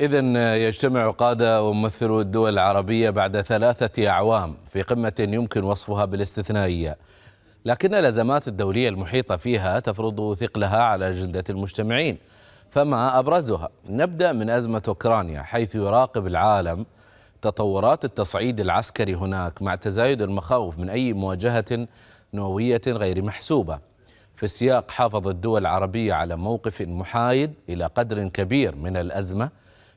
إذا يجتمع قادة وممثلو الدول العربية بعد ثلاثة أعوام في قمة يمكن وصفها بالاستثنائية لكن الأزمات الدولية المحيطة فيها تفرض ثقلها على أجندة المجتمعين فما أبرزها؟ نبدأ من أزمة أوكرانيا حيث يراقب العالم تطورات التصعيد العسكري هناك مع تزايد المخاوف من أي مواجهة نووية غير محسوبة في السياق حافظت الدول العربية على موقف محايد إلى قدر كبير من الأزمة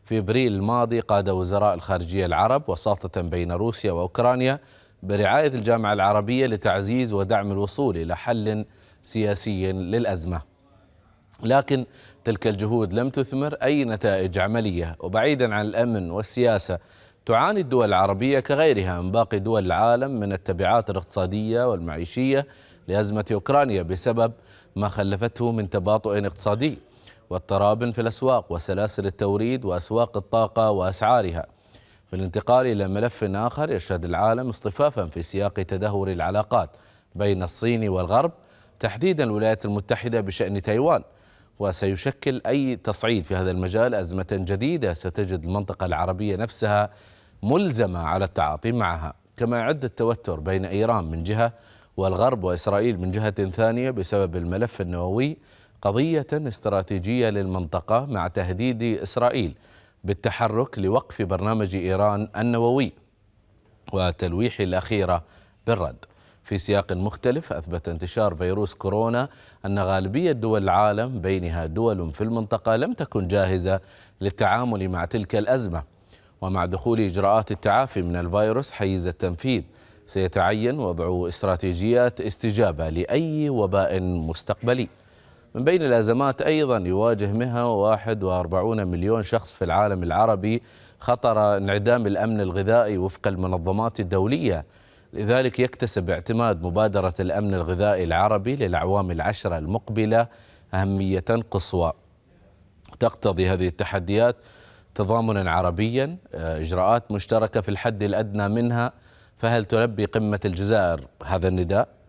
في ابريل الماضي قاد وزراء الخارجيه العرب وساطه بين روسيا واوكرانيا برعايه الجامعه العربيه لتعزيز ودعم الوصول الى حل سياسي للازمه. لكن تلك الجهود لم تثمر اي نتائج عمليه وبعيدا عن الامن والسياسه تعاني الدول العربيه كغيرها من باقي دول العالم من التبعات الاقتصاديه والمعيشيه لازمه اوكرانيا بسبب ما خلفته من تباطؤ اقتصادي. والترابن في الأسواق وسلاسل التوريد وأسواق الطاقة وأسعارها بالانتقال إلى ملف آخر يشهد العالم اصطفافا في سياق تدهور العلاقات بين الصين والغرب تحديدا الولايات المتحدة بشأن تايوان وسيشكل أي تصعيد في هذا المجال أزمة جديدة ستجد المنطقة العربية نفسها ملزمة على التعاطي معها كما يعد التوتر بين إيران من جهة والغرب وإسرائيل من جهة ثانية بسبب الملف النووي قضية استراتيجية للمنطقة مع تهديد إسرائيل بالتحرك لوقف برنامج إيران النووي وتلويح الأخيرة بالرد في سياق مختلف أثبت انتشار فيروس كورونا أن غالبية دول العالم بينها دول في المنطقة لم تكن جاهزة للتعامل مع تلك الأزمة ومع دخول إجراءات التعافي من الفيروس حيز التنفيذ سيتعين وضع استراتيجيات استجابة لأي وباء مستقبلي من بين الأزمات أيضا يواجه 141 مليون شخص في العالم العربي خطر انعدام الأمن الغذائي وفق المنظمات الدولية لذلك يكتسب اعتماد مبادرة الأمن الغذائي العربي للأعوام العشرة المقبلة أهمية قصوى تقتضي هذه التحديات تضامنا عربيا آه، إجراءات مشتركة في الحد الأدنى منها فهل تلبي قمة الجزائر هذا النداء؟